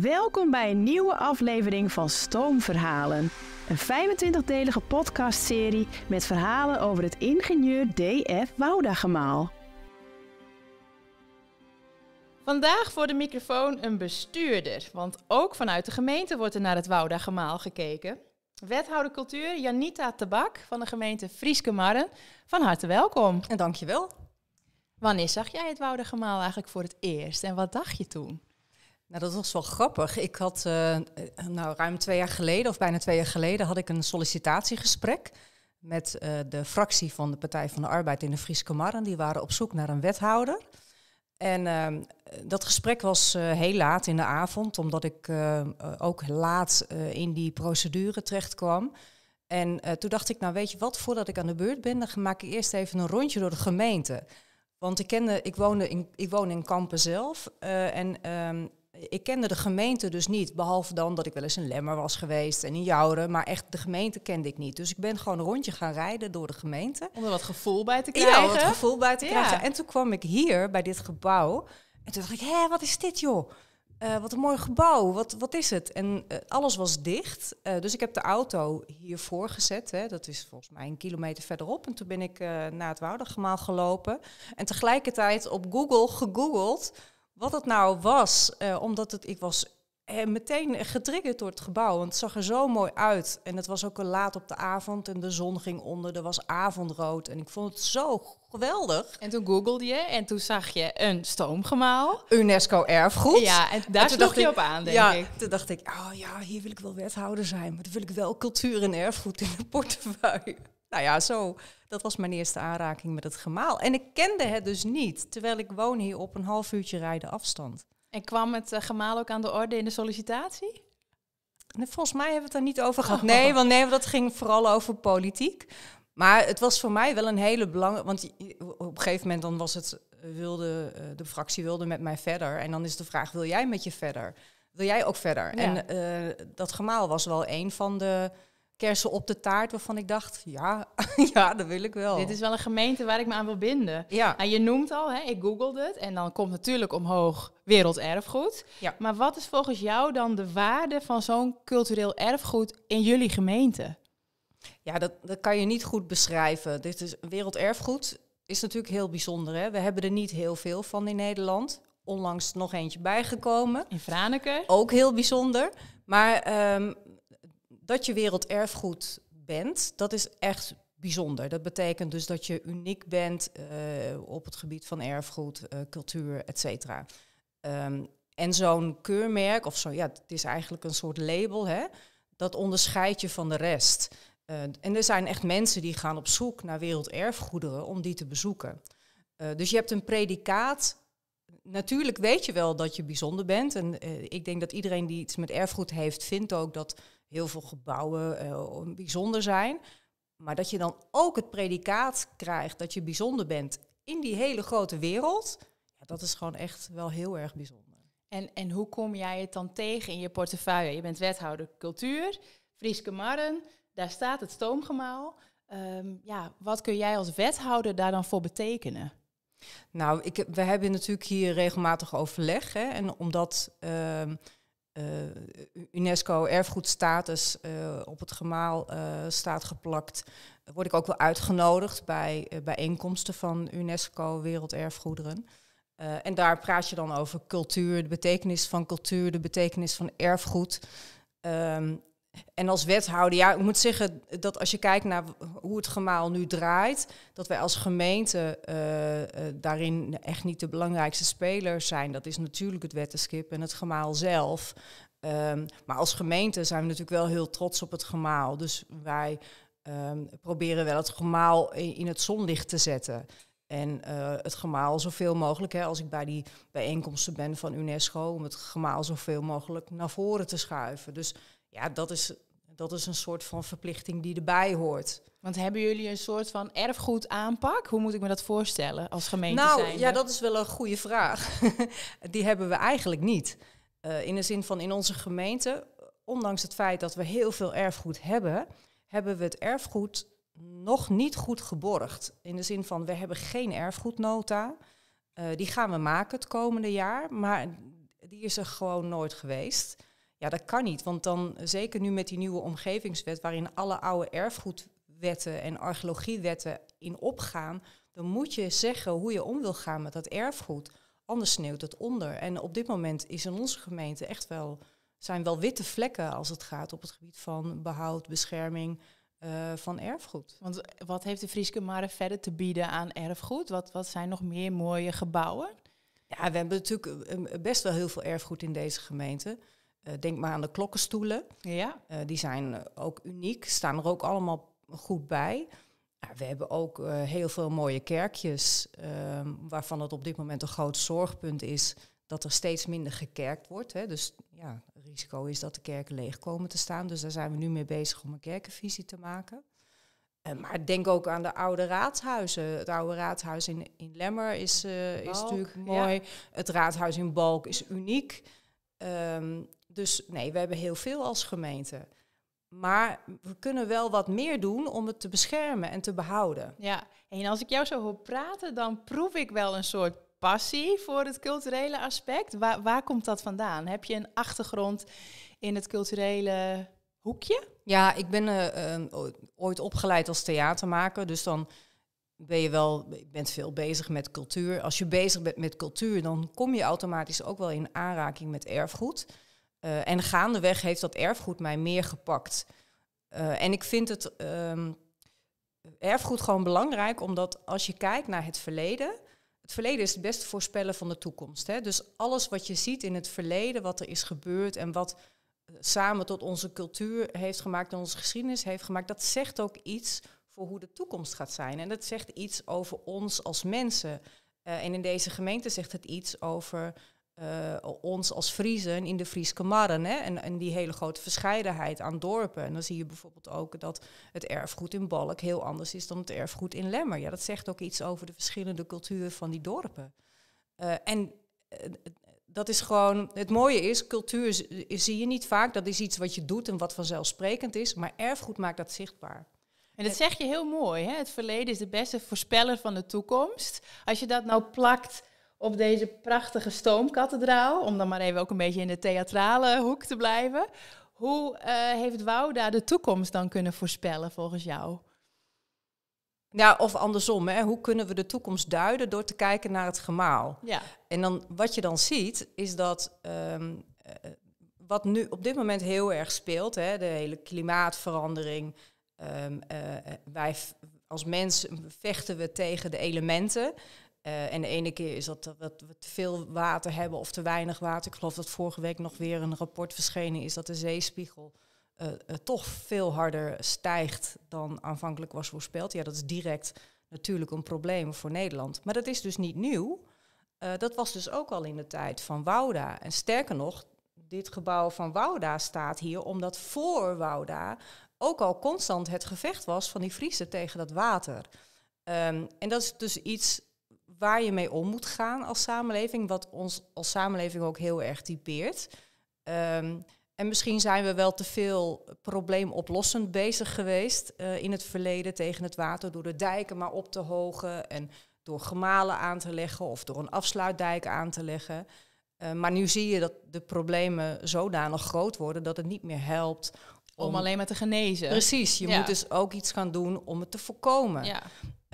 Welkom bij een nieuwe aflevering van Stoomverhalen. Een 25-delige podcastserie met verhalen over het ingenieur D.F. Wouda-gemaal. Vandaag voor de microfoon een bestuurder, want ook vanuit de gemeente wordt er naar het Wouda-gemaal gekeken. Wethouder cultuur Janita Tabak van de gemeente Frieske Marren, van harte welkom. En dankjewel. Wanneer zag jij het Wouda-gemaal eigenlijk voor het eerst en wat dacht je toen? Nou, dat was wel grappig. Ik had uh, nou, ruim twee jaar geleden, of bijna twee jaar geleden, had ik een sollicitatiegesprek met eh, de fractie van de Partij van de Arbeid in de Friese Marren. Die waren op zoek naar een wethouder. En ehm, dat gesprek was heel laat in de avond, omdat ik ook laat in die procedure terecht kwam. En toen dacht ik, nou weet je wat, voordat ik aan de beurt ben, dan maak ik eerst even een rondje door de gemeente. Want ik, kende, ik, woonde in, ik woon in Kampen zelf. en ehm, ik kende de gemeente dus niet. Behalve dan dat ik wel eens in Lemmer was geweest en in Jouren. Maar echt de gemeente kende ik niet. Dus ik ben gewoon een rondje gaan rijden door de gemeente. Om er wat gevoel bij te krijgen. Ja, wat gevoel bij te krijgen. En toen kwam ik hier bij dit gebouw. En toen dacht ik, hé, wat is dit joh? Eh, wat een mooi gebouw, wat, wat is het? En eh, alles was dicht. Eh, dus ik heb de auto hiervoor gezet. Hè. Dat is volgens mij een kilometer verderop. En toen ben ik naar het Woudergemaal gelopen. En tegelijkertijd op Google gegoogeld wat het nou was, eh, omdat het, ik was eh, meteen getriggerd door het gebouw. Want het zag er zo mooi uit. En het was ook al laat op de avond en de zon ging onder. Er was avondrood en ik vond het zo geweldig. En toen googelde je en toen zag je een stoomgemaal. UNESCO erfgoed. Ja, en daar stond je op aan, denk ja, ik. Toen dacht ik, oh ja, hier wil ik wel wethouder zijn. Maar dan wil ik wel cultuur en erfgoed in mijn portefeuille nou ja, zo. Dat was mijn eerste aanraking met het gemaal. En ik kende het dus niet, terwijl ik woon hier op een half uurtje rijden afstand. En kwam het eh, gemaal ook aan de orde in de sollicitatie? volgens mij hebben we het daar niet over gehad. Oh. Nee, want nee, dat ging vooral over politiek. Maar het was voor mij wel een hele belangrijke. Want op een gegeven moment dan was het, eh, wilde, eh, de fractie wilde met mij verder. En dan is de vraag: wil jij met je verder? Wil jij ook verder? En dat gemaal was wel een van de kersen op de taart waarvan ik dacht, ja, ja, dat wil ik wel. Dit is wel een gemeente waar ik me aan wil binden. Ja. En nou, je noemt al, hè, ik googelde het en dan komt natuurlijk omhoog werelderfgoed. Ja. Maar wat is volgens jou dan de waarde van zo'n cultureel erfgoed in jullie gemeente? Ja, dat, dat kan je niet goed beschrijven. Dit is werelderfgoed is natuurlijk heel bijzonder. Hè? We hebben er niet heel veel van in Nederland. Onlangs nog eentje bijgekomen. In Franeker. Ook heel bijzonder. Maar ehm, dat je werelderfgoed bent, dat is echt bijzonder. Dat betekent dus dat je uniek bent eh, op het gebied van erfgoed, eh, cultuur, et cetera. Ehm, en zo'n keurmerk, of zo, ja, het is eigenlijk een soort label, hè, dat onderscheidt je van de rest. Eh, en er zijn echt mensen die gaan op zoek naar werelderfgoederen om die te bezoeken. dus je hebt een predicaat. Natuurlijk weet je wel dat je bijzonder bent. En ik denk dat iedereen die iets met erfgoed heeft, vindt ook dat heel veel gebouwen uh, bijzonder zijn. Maar dat je dan ook het predicaat krijgt dat je bijzonder bent in die hele grote wereld. Ja, dat is gewoon echt wel heel erg bijzonder. En, en hoe kom jij het dan tegen in je portefeuille? Je bent wethouder cultuur, Frieske Marren, daar staat het stoomgemaal. Ehm, ja, wat kun jij als wethouder daar dan voor betekenen? Nou, ik, we hebben natuurlijk hier regelmatig overleg. Hè, en omdat ehm, eh, UNESCO erfgoedstatus eh, op het gemaal eh, staat geplakt, word ik ook wel uitgenodigd bij bijeenkomsten van UNESCO Werelderfgoederen. en daar praat je dan over cultuur, de betekenis van cultuur, de betekenis van erfgoed. Ehm, en als wethouder, ja, ik moet zeggen dat als je kijkt naar hoe het gemaal nu draait, dat wij als gemeente eh, eh, daarin echt niet de belangrijkste spelers zijn. Dat is natuurlijk het wettenschip en het gemaal zelf. Ehm, maar als gemeente zijn we natuurlijk wel heel trots op het gemaal. Dus wij ehm, proberen wel het gemaal in het zonlicht te zetten. En eh, het gemaal zoveel mogelijk, hè, als ik bij die bijeenkomsten ben van UNESCO, om het gemaal zoveel mogelijk naar voren te schuiven. Dus ja, dat is, dat is een soort van verplichting die erbij hoort. Want hebben jullie een soort van erfgoedaanpak? Hoe moet ik me dat voorstellen als gemeente? Nou, ja, dat is wel een goede vraag. die hebben we eigenlijk niet. Eh, in de zin van in onze gemeente, ondanks het feit dat we heel veel erfgoed hebben, hebben we het erfgoed nog niet goed geborgd. In de zin van we hebben geen erfgoednota. Eh, die gaan we maken het komende jaar, maar die is er gewoon nooit geweest. Ja, dat kan niet. Want dan, eh, zeker nu met die nieuwe omgevingswet, waarin alle oude erfgoedwetten en archeologiewetten in opgaan, dan moet je zeggen hoe je om wil gaan met dat erfgoed. Anders sneeuwt het onder. En op dit moment is in onze gemeente echt wel, zijn wel witte vlekken als het gaat op het gebied van behoud, bescherming eh, van erfgoed. Want eh, wat heeft de Frieske Mare verder te bieden aan erfgoed? Wat, wat zijn nog meer mooie gebouwen? Ja, we hebben natuurlijk best wel heel veel erfgoed in deze gemeente. Eh, denk maar aan de klokkenstoelen. Ja. Eh, die zijn eh, ook uniek, staan er ook allemaal goed bij. we hebben ook heel veel mooie kerkjes, ehm, waarvan het op dit moment een groot zorgpunt is dat er steeds minder gekerkt wordt. Hè. Dus ja, het risico is dat de kerken leeg komen te staan. Dus daar zijn we nu mee bezig om een kerkenvisie te maken. maar denk ook aan de oude raadhuizen. Het oude raadhuis in, in Lemmer is, is natuurlijk mooi. Het raadhuis in Balk is uniek. Um, dus nee, we hebben heel veel als gemeente. Maar we kunnen wel wat meer doen om het te beschermen en te behouden. Ja, en als ik jou zo hoor praten, dan proef ik wel een soort passie voor het culturele aspect. Waar, waar komt dat vandaan? Heb je een achtergrond in het culturele hoekje? Ja, ik ben eh, ehm, ooit opgeleid als theatermaker. Dus dan ben je wel, bent veel bezig met cultuur. Als je bezig bent met cultuur, dan kom je automatisch ook wel in aanraking met erfgoed. Eh, en gaandeweg heeft dat erfgoed mij meer gepakt. Eh, en ik vind het ehm, erfgoed gewoon belangrijk, omdat als je kijkt naar het verleden. Het verleden is het beste voorspellen van de toekomst. Hè? Dus alles wat je ziet in het verleden, wat er is gebeurd en wat eh, samen tot onze cultuur heeft gemaakt en onze geschiedenis heeft gemaakt, dat zegt ook iets voor hoe de toekomst gaat zijn. En dat zegt iets over ons als mensen. en in deze gemeente zegt het iets over eh, ons als Friesen in de Frieske Marren. Hè? En, en die hele grote verscheidenheid aan dorpen. En dan zie je bijvoorbeeld ook dat het erfgoed in Balk heel anders is dan het erfgoed in Lemmer. Ja, dat zegt ook iets over de verschillende culturen van die dorpen. Eh, en eh, dat is gewoon, het mooie is, cultuur zie je niet vaak. Dat is iets wat je doet en wat vanzelfsprekend is. Maar erfgoed maakt dat zichtbaar. En dat zeg je heel mooi. Hè? Het verleden is de beste voorspeller van de toekomst. Als je dat nou plakt op deze prachtige stoomkathedraal, om dan maar even ook een beetje in de theatrale hoek te blijven. Hoe uh, heeft Wouda de toekomst dan kunnen voorspellen volgens jou? Ja, nou, of andersom, hè. hoe kunnen we de toekomst duiden door te kijken naar het gemaal? Ja. En dan, wat je dan ziet, is dat ehm, eh, wat nu op dit moment heel erg speelt, hè, de hele klimaatverandering. Ehm, eh, wij als mens, vechten we tegen de elementen. Eh, en de ene keer is dat, dat we te veel water hebben of te weinig water. Ik geloof dat vorige week nog weer een rapport verschenen is dat de zeespiegel eh, eh, toch veel harder stijgt dan aanvankelijk was voorspeld. Ja, dat is direct natuurlijk een probleem voor Nederland. Maar dat is dus niet nieuw. dat was dus ook al in de tijd van Wouda. En sterker nog, dit gebouw van Wouda staat hier omdat voor Wouda ook al constant het gevecht was van die Friese tegen dat water. Ehm, en dat is dus iets waar je mee om moet gaan als samenleving, wat ons als samenleving ook heel erg typeert. Ehm, en misschien zijn we wel te veel probleemoplossend bezig geweest eh, in het verleden tegen het water, door de dijken maar op te hogen en door gemalen aan te leggen of door een afsluitdijk aan te leggen. Eh, maar nu zie je dat de problemen zodanig groot worden dat het niet meer helpt. Om, alleen maar te genezen. Precies, je moet dus ook iets gaan doen om het te voorkomen. Ja.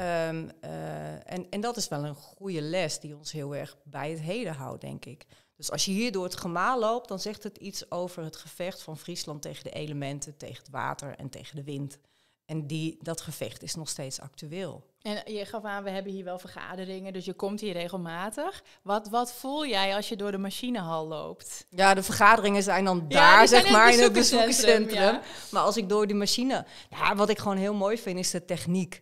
Ehm, eh, en, en dat is wel een goede les die ons heel erg bij het heden houdt, denk ik. Dus als je hier door het gemaal loopt, dan zegt het iets over het gevecht van Friesland tegen de elementen, tegen het water en tegen de wind. En die, dat gevecht is nog steeds actueel. En je gaf aan, we hebben hier wel vergaderingen, dus je komt hier regelmatig. Wat, wat voel jij als je door de machinehal loopt? Ja, de vergaderingen zijn dan daar, zeg maar, in het bezoekerscentrum. Maar als ik door die machine... Ja, wat ik gewoon heel mooi vind, is de techniek.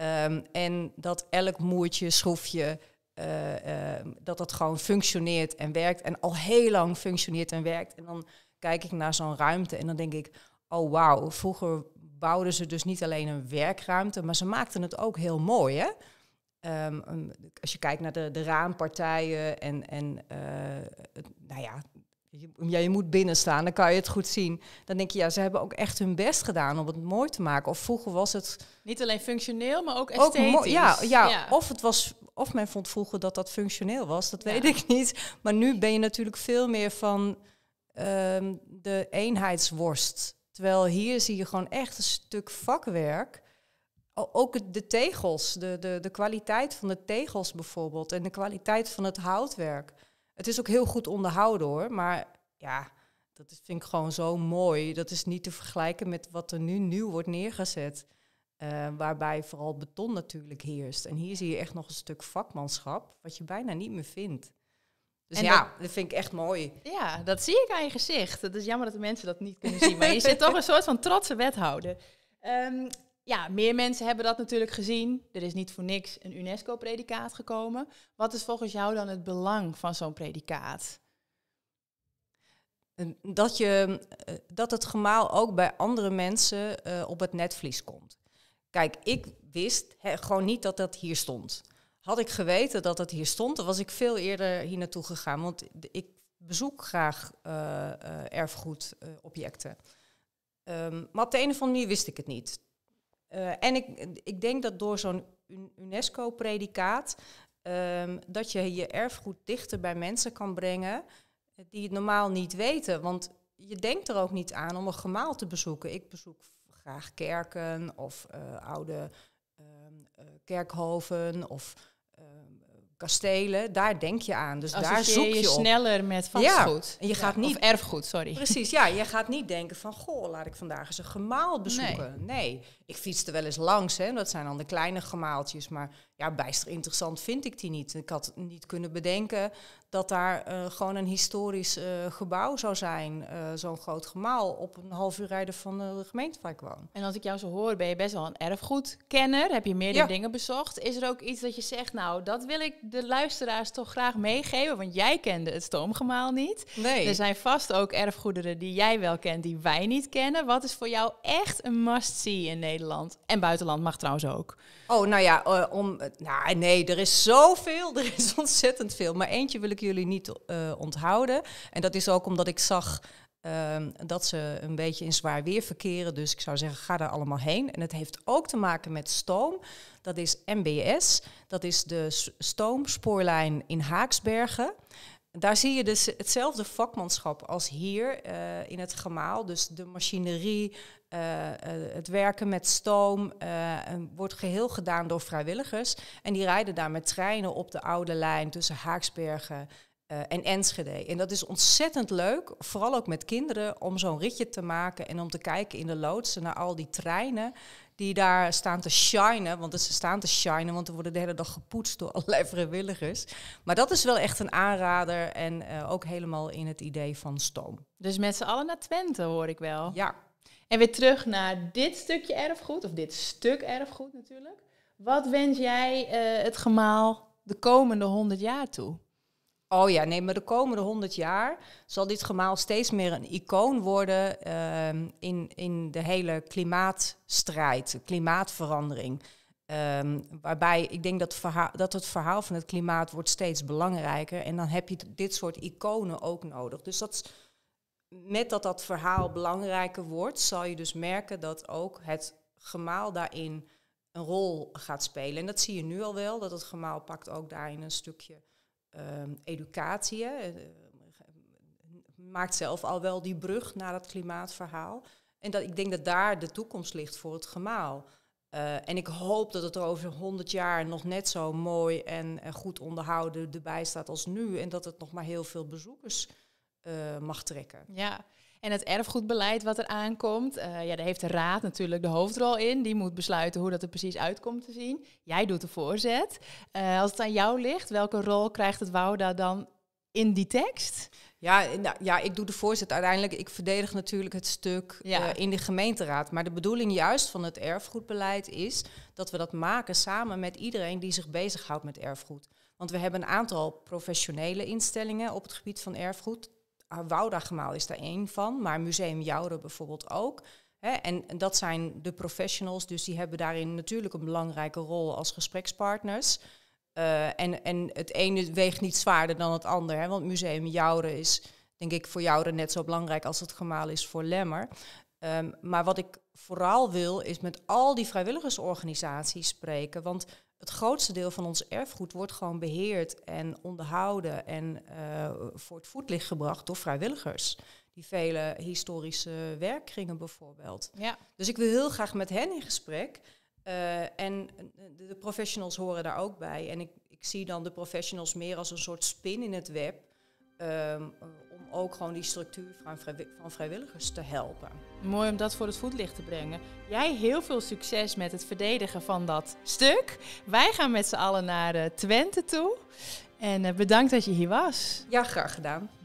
Ehm, en dat elk moertje, schroefje, eh, ehm, dat dat gewoon functioneert en werkt. En al heel lang functioneert en werkt. En dan kijk ik naar zo'n ruimte en dan denk ik, oh wauw, vroeger bouwden ze dus niet alleen een werkruimte, maar ze maakten het ook heel mooi. Hè? Ehm, als je kijkt naar de, de raampartijen en, en eh, het, nou ja, ja, je moet binnenstaan, dan kan je het goed zien. Dan denk je, ja, ze hebben ook echt hun best gedaan om het mooi te maken. Of vroeger was het... Niet alleen functioneel, maar ook esthetisch. Ook ja, ja, of het was... Of men vond vroeger dat dat functioneel was, dat weet ik niet. Maar nu ben je natuurlijk veel meer van ehm, de eenheidsworst. Terwijl hier zie je gewoon echt een stuk vakwerk. Ook de tegels, de, de, de kwaliteit van de tegels bijvoorbeeld. En de kwaliteit van het houtwerk het is ook heel goed onderhouden hoor. Maar ja, dat vind ik gewoon zo mooi. Dat is niet te vergelijken met wat er nu nieuw wordt neergezet. Eh, waarbij vooral beton natuurlijk heerst. En hier zie je echt nog een stuk vakmanschap, wat je bijna niet meer vindt. Dus ja, dat, vind ik echt mooi. Ja, dat zie ik aan je gezicht. Het is jammer dat de mensen dat niet kunnen zien. Maar je zit toch een soort van trotse wethouder. Um, ja, meer mensen hebben dat natuurlijk gezien. Er is niet voor niks een UNESCO-predicaat gekomen. Wat is volgens jou dan het belang van zo'n predicaat? Ehm, dat, je, eh, dat het gemaal ook bij andere mensen eh, op het netvlies komt. Kijk, ik wist gewoon niet dat dat hier stond. Had ik geweten dat dat hier stond, dan was ik veel eerder hier naartoe gegaan. Want ik bezoek graag eh, erfgoedobjecten. Ehm, maar op de een of andere manier wist ik het niet. Eh, en ik, ik denk dat door zo'n UNESCO-predicaat ehm, dat je je erfgoed dichter bij mensen kan brengen die het normaal niet weten. Want je denkt er ook niet aan om een gemaal te bezoeken. Ik bezoek graag kerken of eh, oude ehm, eh, kerkhoven of kastelen, daar denk je aan. Dus daar zoek je, je op. sneller met vastgoed. Ja, je gaat niet, of erfgoed, sorry. Precies, ja. Je gaat niet denken van, goh, laat ik vandaag eens een gemaal bezoeken. Nee, ik ik er wel eens langs. Hè, dat zijn dan de kleine gemaaltjes. Maar ja, bijster interessant vind ik die niet. Ik had niet kunnen bedenken dat daar eh, gewoon een historisch eh, gebouw zou zijn. Eh, zo'n groot gemaal op een half uur rijden van de gemeente waar ik woon. En als ik jou zo hoor, ben je best wel een erfgoedkenner. Heb je meerdere dingen bezocht. Is er ook iets dat je zegt, nou, dat wil ik de luisteraars toch graag meegeven? Want jij kende het stoomgemaal niet. Nee. Er zijn vast ook erfgoederen die jij wel kent, die wij niet kennen. Wat is voor jou echt een must-see in Nederland? En buitenland mag trouwens ook. Oh, nou ja, om nou, nee, er is zoveel. Er is ontzettend veel. Maar eentje wil ik jullie niet eh, onthouden. En dat is ook omdat ik zag ehm, dat ze een beetje in zwaar weer verkeren. Dus ik zou zeggen, ga daar allemaal heen. En het heeft ook te maken met stoom. Dat is MBS. Dat is de stoomspoorlijn in Haaksbergen daar zie je dus hetzelfde vakmanschap als hier eh, in het gemaal. Dus de machinerie, eh, eh, het werken met stoom uh, wordt geheel gedaan door vrijwilligers. En die rijden daar met treinen op de oude lijn tussen Haaksbergen eh, en Enschede. En dat is ontzettend leuk, vooral ook met kinderen, om zo'n ritje te maken en om te kijken in de loodsen naar al die treinen die daar staan te shinen. Want ze staan te shinen, want er worden de hele dag gepoetst door allerlei vrijwilligers. Maar dat is wel echt een aanrader en eh, ook helemaal in het idee van stoom. Dus met z'n allen naar Twente hoor ik wel. Ja. En weer terug naar dit stukje erfgoed, of dit stuk erfgoed natuurlijk. Wat wens jij eh, het gemaal de komende 100 jaar toe? Oh ja, nee, maar de komende honderd jaar zal dit gemaal steeds meer een icoon worden ehm, in, in de hele klimaatstrijd, klimaatverandering. Ehm, waarbij ik denk dat, dat het verhaal van het klimaat wordt steeds belangrijker. En dan heb je dit soort iconen ook nodig. Dus dat, met dat dat verhaal belangrijker wordt, zal je dus merken dat ook het gemaal daarin een rol gaat spelen. En dat zie je nu al wel, dat het gemaal pakt ook daarin een stukje Ehm, educatie. Eh, maakt zelf al wel die brug naar dat klimaatverhaal. En dat, ik denk dat daar de toekomst ligt voor het gemaal. Eh, en ik hoop dat het er over 100 jaar nog net zo mooi en, goed onderhouden erbij staat als nu. En dat het nog maar heel veel bezoekers eh, mag trekken. Ja, en het erfgoedbeleid wat er aankomt, eh, ja, daar heeft de raad natuurlijk de hoofdrol in. Die moet besluiten hoe dat er precies uitkomt te zien. Jij doet de voorzet. Eh, als het aan jou ligt, welke rol krijgt het WOUDA dan in die tekst? Ja, ja, ik doe de voorzet uiteindelijk. Ik verdedig natuurlijk het stuk eh, in de gemeenteraad. Maar de bedoeling juist van het erfgoedbeleid is dat we dat maken samen met iedereen die zich bezighoudt met erfgoed. Want we hebben een aantal professionele instellingen op het gebied van erfgoed. Wouda-gemaal is daar één van, maar Museum Joure bijvoorbeeld ook. en dat zijn de professionals, dus die hebben daarin natuurlijk een belangrijke rol als gesprekspartners. Eh, en, en het ene weegt niet zwaarder dan het ander, want Museum Joure is denk ik voor Joure net zo belangrijk als het gemaal is voor Lemmer. Ehm, maar wat ik vooral wil, is met al die vrijwilligersorganisaties spreken. Want het grootste deel van ons erfgoed wordt gewoon beheerd en onderhouden en eh, voor het voetlicht gebracht door vrijwilligers. Die vele historische werkkringen bijvoorbeeld. Ja. Dus ik wil heel graag met hen in gesprek. Eh, en eh, de, professionals horen daar ook bij. En ik, ik, zie dan de professionals meer als een soort spin in het web. Ehm, ook gewoon die structuur van, vrijwilligers te helpen. Mooi om dat voor het voetlicht te brengen. Jij heel veel succes met het verdedigen van dat stuk. Wij gaan met z'n allen naar eh, Twente toe. En eh, bedankt dat je hier was. Ja, graag gedaan.